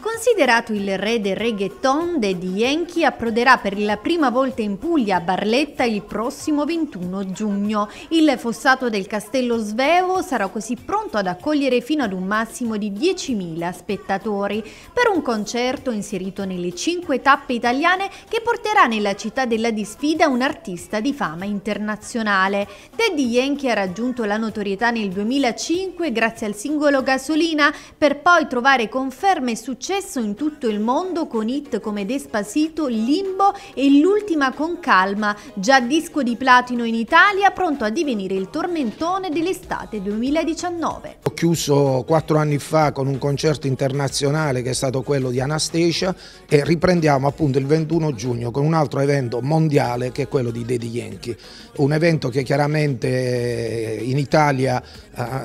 Considerato il re del reggaeton, Daddy Yankee approderà per la prima volta in Puglia a Barletta il prossimo 21 giugno. Il fossato del Castello Svevo sarà così pronto ad accogliere fino ad un massimo di 10.000 spettatori per un concerto inserito nelle 5 tappe italiane che porterà nella città della disfida un artista di fama internazionale. Daddy Yankee ha raggiunto la notorietà nel 2005 grazie al singolo Gasolina per poi trovare conferme e successi successo in tutto il mondo con hit come Despacito, Limbo e l'ultima con Calma, già disco di platino in Italia, pronto a divenire il tormentone dell'estate 2019. Ho chiuso quattro anni fa con un concerto internazionale che è stato quello di Anastasia e riprendiamo appunto il 21 giugno con un altro evento mondiale che è quello di Daddy Yankee, un evento che chiaramente in Italia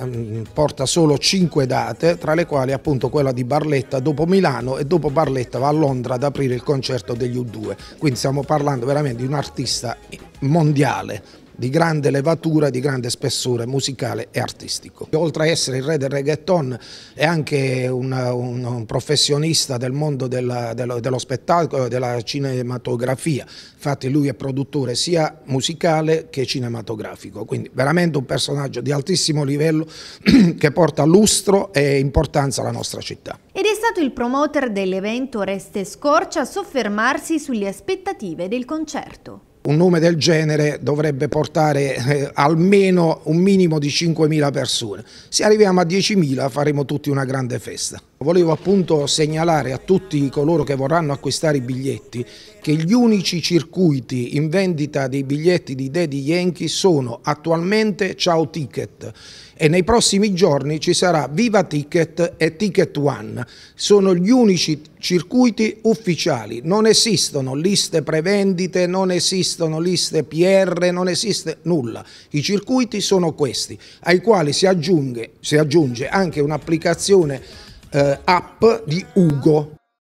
Mm, porta solo 5 date, tra le quali appunto quella di Barletta dopo Milano e dopo Barletta va a Londra ad aprire il concerto degli U2. Quindi stiamo parlando veramente di un artista mondiale di grande levatura, di grande spessore musicale e artistico. Oltre a essere il re del reggaeton è anche un, un, un professionista del mondo della, dello, dello, spettacolo e della cinematografia, infatti lui è produttore sia musicale che cinematografico, quindi veramente un personaggio di altissimo livello che porta lustro e importanza alla nostra città. Ed è stato il promoter dell'evento Reste Scorcia a soffermarsi sulle aspettative del concerto. Un nome del genere dovrebbe portare eh, almeno un minimo di 5.000 persone. Se arriviamo a 10.000 faremo tutti una grande festa volevo appunto segnalare a tutti coloro che vorranno acquistare i biglietti che gli unici circuiti in vendita dei biglietti di Daddy Yankee sono attualmente Ciao Ticket e nei prossimi giorni ci sarà Viva Ticket e Ticket One. Sono gli unici circuiti ufficiali, non esistono liste prevendite, non esistono liste PR, non esiste nulla. I circuiti sono questi, ai quali si aggiunge, si aggiunge anche un'applicazione eh, app di Ugo.